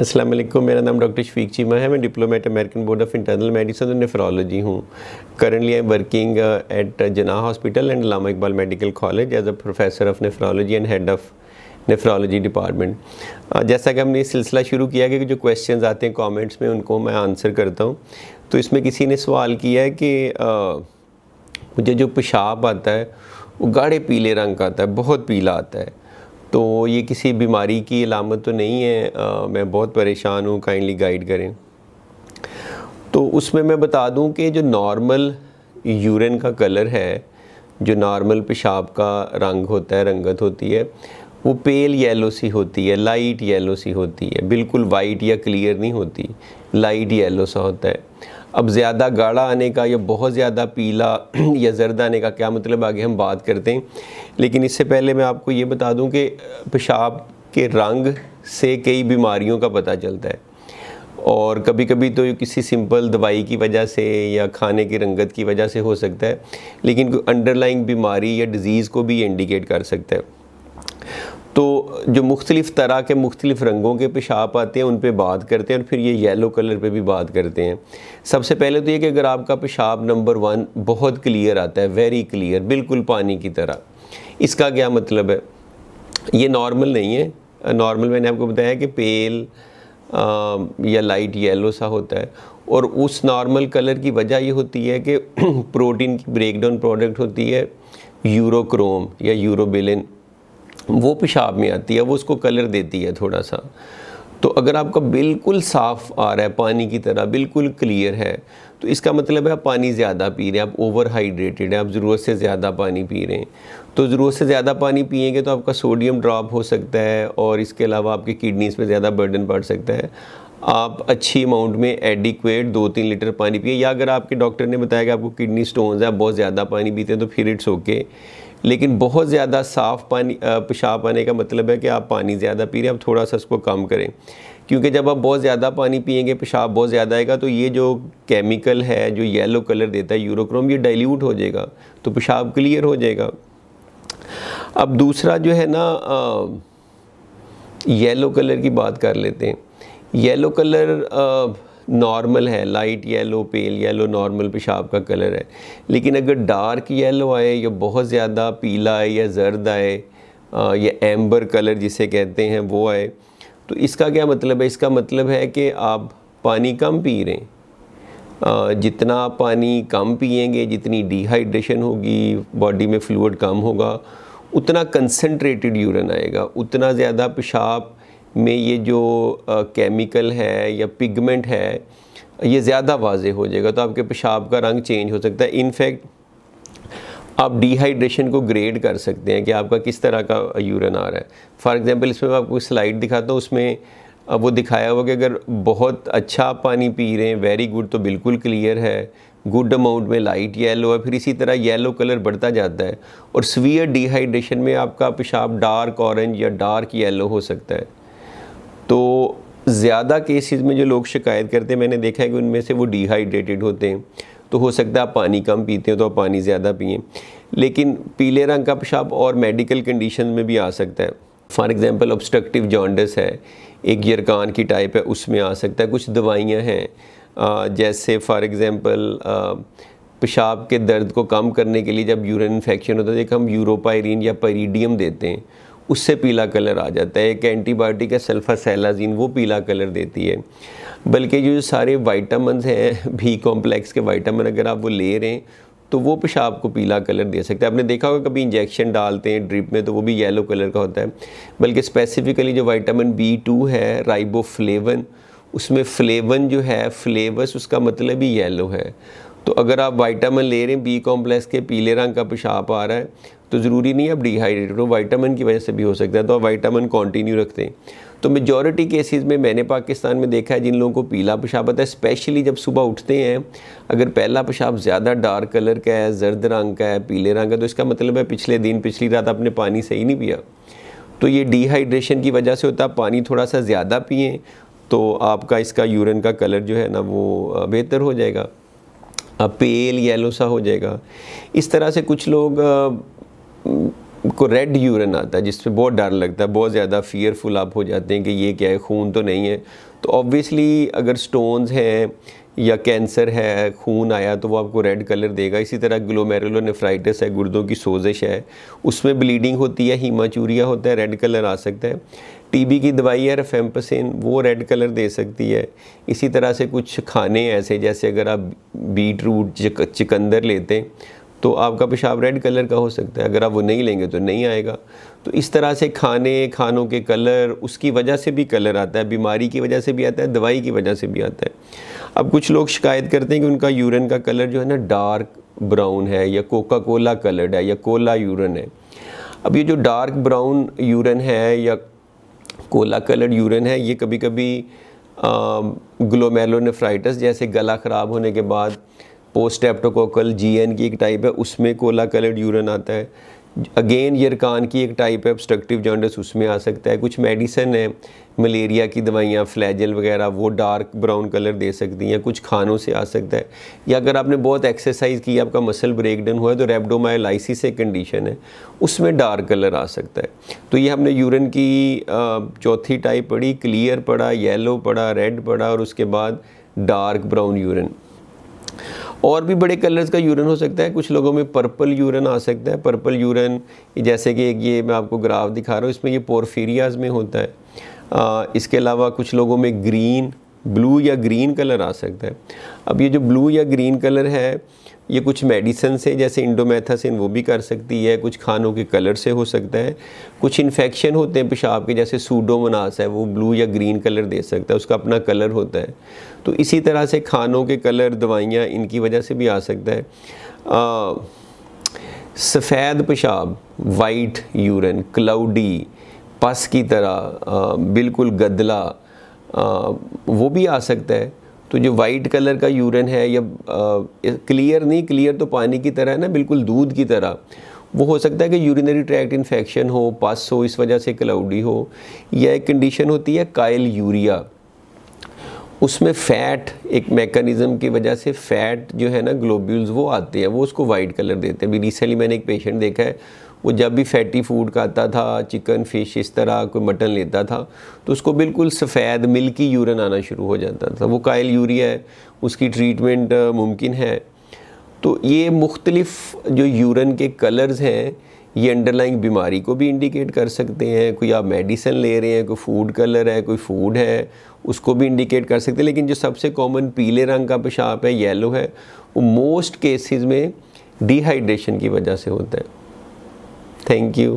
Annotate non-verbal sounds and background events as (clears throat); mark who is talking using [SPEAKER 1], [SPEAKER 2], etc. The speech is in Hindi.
[SPEAKER 1] अस्सलाम वालेकुम मेरा नाम डॉक्टर शफीक चीमा है मैं diplomate American board of internal medicine और नेफ्रोलॉजी हूँ currently I working at Jinnah hospital and Allama Iqbal medical college as a professor of nephrology and head of nephrology department जैसा कि हमने सिलसिला शुरू किया कि जो क्वेश्चन आते हैं कॉमेंट्स में उनको मैं आंसर करता हूँ तो इसमें किसी ने सवाल किया है कि uh, मुझे जो पेशाब आता है वो गाढ़े पीले रंग का आता है बहुत पीला आता है तो ये किसी बीमारी की अलामत तो नहीं है आ, मैं बहुत परेशान हूँ काइंडली गाइड करें तो उसमें मैं बता दूँ कि जो नॉर्मल यूरिन का कलर है जो नॉर्मल पेशाब का रंग होता है रंगत होती है वो पेल येलो सी होती है लाइट येलो सी होती है बिल्कुल वाइट या क्लियर नहीं होती लाइट येलो सा होता है अब ज़्यादा गाढ़ा आने का या बहुत ज़्यादा पीला (clears throat) या जर्द आने का क्या मतलब आगे हम बात करते हैं लेकिन इससे पहले मैं आपको ये बता दूं कि पेशाब के रंग से कई बीमारियों का पता चलता है और कभी कभी तो किसी सिंपल दवाई की वजह से या खाने की रंगत की वजह से हो सकता है लेकिन कोई अंडरलाइंग बीमारी या डिज़ीज़ को भी इंडिकेट कर सकता है तो जो मुख्तलिफ़ तरह के मुख्तलिफ़ रंगों के पेशाब आते हैं उन पर बात करते हैं और फिर ये येलो कलर पर भी बात करते हैं सबसे पहले तो ये कि अगर आपका पेशाब नंबर वन बहुत क्लियर आता है वेरी क्लियर बिल्कुल पानी की तरह इसका क्या मतलब है ये नॉर्मल नहीं है नॉर्मल मैंने आपको बताया कि पेल आ, या लाइट येलो सा होता है और उस नॉर्मल कलर की वजह ये होती है कि प्रोटीन (clears throat) की ब्रेकडाउन प्रोडक्ट होती है यूरोक्रोम या यूरोबिलिन वो पेशाब में आती है वो उसको कलर देती है थोड़ा सा तो अगर आपका बिल्कुल साफ़ आ रहा है पानी की तरह बिल्कुल क्लियर है तो इसका मतलब है आप पानी ज़्यादा पी रहे हैं आप ओवर हाइड्रेटेड हैं आप ज़रूरत से ज़्यादा पानी पी रहे हैं तो ज़रूरत से ज़्यादा पानी पिएंगे तो आपका सोडियम ड्रॉप हो सकता है और इसके अलावा आपके किडनीज़ पे ज़्यादा बर्डन पड़ सकता है आप अच्छी अमाउंट में एडिक्वेट दो तीन लीटर पानी पिए या अगर आपके डॉक्टर ने बताया कि आपको किडनी स्टोन्स है आप बहुत ज़्यादा पानी पीते हैं तो फिर इट्स ओके लेकिन बहुत ज़्यादा साफ़ पानी पेशाब आने का मतलब है कि आप पानी ज़्यादा पी रहे हैं आप थोड़ा सा उसको कम करें क्योंकि जब आप बहुत ज़्यादा पानी पियेंगे पेशाब बहुत ज़्यादा आएगा तो ये जो केमिकल है जो येलो कलर देता है यूरोक्रोम ये डाइल्यूट हो जाएगा तो पेशाब क्लियर हो जाएगा अब दूसरा जो है ना येलो कलर की बात कर लेते हैं येलो कलर आ, नॉर्मल है light yellow pale yellow normal पेशाब का कलर है लेकिन अगर डार्क येलो आए या बहुत ज़्यादा पीला आए या जर्द आए या एम्बर कलर जिसे कहते हैं वो आए तो इसका क्या मतलब है इसका मतलब है कि आप पानी कम पी रहे हैं जितना आप पानी कम पियेंगे जितनी डिहाइड्रेशन होगी बॉडी में फ्लूड कम होगा उतना कंसनट्रेटेड यूरन आएगा उतना ज़्यादा पेशाब में ये जो केमिकल है या पिगमेंट है ये ज़्यादा वाजे हो जाएगा तो आपके पेशाब का रंग चेंज हो सकता है इनफैक्ट आप डिहाइड्रेशन को ग्रेड कर सकते हैं कि आपका किस तरह का यूरन आ रहा है फॉर एग्ज़ाम्पल इसमें मैं आपको स्लाइड दिखाता हूँ उसमें वो दिखाया हुआ कि अगर बहुत अच्छा पानी पी रहे हैं वेरी गुड तो बिल्कुल क्लियर है गुड अमाउंट में लाइट येलो है फिर इसी तरह येलो कलर बढ़ता जाता है और सवियर डिहाइड्रेशन में आपका पेशाब डार्क ऑरेंज या डार्क येलो हो सकता है तो ज़्यादा केसेस में जो लोग शिकायत करते हैं मैंने देखा है कि उनमें से वो डिहाइड्रेटेड होते हैं तो हो सकता है आप पानी कम पीते हो तो आप पानी ज़्यादा पिए लेकिन पीले रंग का पेशाब और मेडिकल कंडीशन में भी आ सकता है फॉर एग्ज़ाम्पल ऑब्स्ट्रक्टिव जॉन्डस है एक यरकान की टाइप है उसमें आ सकता है कुछ दवाइयाँ हैं जैसे फॉर एग्ज़ाम्पल पेशाब के दर्द को कम करने के लिए जब यूरिन इन्फेक्शन होता है तो हम यूरोपायरिन या पेरीडियम देते हैं उससे पीला कलर आ जाता है एक एंटीबायोटिक है सल्फासेलाजीन वो पीला कलर देती है बल्कि जो सारे वाइटामिन हैं भी कॉम्प्लेक्स के वाइटामिन अगर आप वो ले रहे हैं तो वो पेशाब को पीला कलर दे सकते हैं आपने देखा होगा कभी इंजेक्शन डालते हैं ड्रिप में तो वो भी येलो कलर का होता है बल्कि स्पेसिफ़िकली जो वाइटामिन बी टू है राइबो फ्लेवन उसमें फ्लेवन जो है फ्लेवस उसका मतलब ही येलो है तो अगर आप वाइटामिन ले रहे हैं बी कॉम्प्लेक्स के पीले रंग का पेशाब आ रहा है तो ज़रूरी नहीं अब डिहाइड्रेटेड हो वाइटामिन की वजह से भी हो सकता है तो आप वाइटामिन कंटिन्यू रखते हैं तो मेजॉरिटी केसेस में मैंने पाकिस्तान में देखा है जिन लोगों को पीला पेशाब आता है स्पेशली जब सुबह उठते हैं अगर पहला पेशाब ज़्यादा डार्क कलर का है जर्द रंग का है पीले रंग का तो इसका मतलब है पिछले दिन पिछली रात आपने पानी सही नहीं पिया तो ये डिहाइड्रेशन की वजह से होता है पानी थोड़ा सा ज़्यादा पिए तो आपका इसका यूरिन का कलर जो है ना वो बेहतर हो जाएगा पेल येलो सा हो जाएगा इस तरह से कुछ लोग उनको रेड यूरन आता है जिसमें बहुत डर लगता है बहुत ज़्यादा फियरफुल आप हो जाते हैं कि ये क्या है खून तो नहीं है तो ऑब्वियसली अगर स्टोन्स हैं या कैंसर है खून आया तो वो आपको रेड कलर देगा इसी तरह नेफ्राइटिस है गुर्दों की सोजिश है उसमें ब्लीडिंग होती है हीमाचूरिया होता है रेड कलर आ सकता है टीबी की दवाई है रफेम्पसिन वो रेड कलर दे सकती है इसी तरह से कुछ खाने ऐसे जैसे अगर आप बीट रूट चिकंदर लेते हैं तो आपका पेशाब रेड कलर का हो सकता है अगर आप वो नहीं लेंगे तो नहीं आएगा तो इस तरह से खाने खानों के कलर उसकी वजह से भी कलर आता है बीमारी की वजह से भी आता है दवाई की वजह से भी आता है अब कुछ लोग शिकायत करते हैं कि उनका यूरिन का कलर जो है ना डार्क ब्राउन है या कोका कोला कलर्ड है या कोला यूरन है अब ये जो डार्क ब्राउन यूरन है या कोला कलर्ड यूरन है ये कभी कभी ग्लोमेलोनेफ्राइटिस जैसे गला ख़राब होने के बाद पोस्ट एप्टोकोकल जी की एक टाइप है उसमें कोला कलर्ड यूरन आता है अगेन यरकान की एक टाइप है ऑब्स्ट्रक्टिव जॉन्डस उसमें आ सकता है कुछ मेडिसिन है मलेरिया की दवाइयाँ फ्लैजल वगैरह वो डार्क ब्राउन कलर दे सकती हैं कुछ खानों से आ सकता है या अगर आपने बहुत एक्सरसाइज की आपका मसल ब्रेकडाउन हुआ है तो रेबडोमाइलाइसिस एक कंडीशन है उसमें डार्क कलर आ सकता है तो ये हमने यूरिन की चौथी टाइप पढ़ी क्लियर पढ़ा येलो पढ़ा रेड पढ़ा और उसके बाद डार्क ब्राउन यूरिन और भी बड़े कलर्स का यूरिन हो सकता है कुछ लोगों में पर्पल यूरिन आ सकता है पर्पल यूरिन जैसे कि ये मैं आपको ग्राफ दिखा रहा हूँ इसमें ये पोरफीरियाज में होता है आ, इसके अलावा कुछ लोगों में ग्रीन ब्लू या ग्रीन कलर आ सकता है अब ये जो ब्लू या ग्रीन कलर है ये कुछ मेडिसन से जैसे इंडोमेथासिन वो भी कर सकती है कुछ खानों के कलर से हो सकता है कुछ इन्फेक्शन होते हैं पेशाब के जैसे सूडोमोनास है वो ब्लू या ग्रीन कलर दे सकता है उसका अपना कलर होता है तो इसी तरह से खानों के कलर दवाइयाँ इनकी वजह से भी आ सकता है सफ़ेद पेशाब वाइट यूरन क्लाउडी पस की तरह आ, बिल्कुल गदला आ, वो भी आ सकता है तो जो वाइट कलर का यूरिन है या क्लियर नहीं क्लियर तो पानी की तरह है ना बिल्कुल दूध की तरह वो हो सकता है कि यूरिनरी ट्रैक्ट इन्फेक्शन हो पस हो इस वजह से क्लाउडी हो या एक कंडीशन होती है कायल यूरिया उसमें फ़ैट एक मेकनिज़म की वजह से फ़ैट जो है ना ग्लोब्यूल्स वो आते हैं वो उसको वाइट कलर देते हैं अभी रिसेंटली मैंने एक पेशेंट देखा है वो जब भी फैटी फूड खाता था चिकन फिश इस तरह कोई मटन लेता था तो उसको बिल्कुल सफ़ेद मिल्की यूरन आना शुरू हो जाता था वो कायल यूरिया है उसकी ट्रीटमेंट मुमकिन है तो ये मुख्तलिफ़ जो यूरन के कलर्स हैं ये अंडरलाइंग बीमारी को भी इंडिकेट कर सकते हैं कोई आप मेडिसिन ले रहे हैं कोई फूड कलर है कोई फूड है उसको भी इंडिकेट कर सकते हैं लेकिन जो सबसे कॉमन पीले रंग का पेशाब है येलो है वो मोस्ट केसेस में डिहाइड्रेशन की वजह से होता है थैंक यू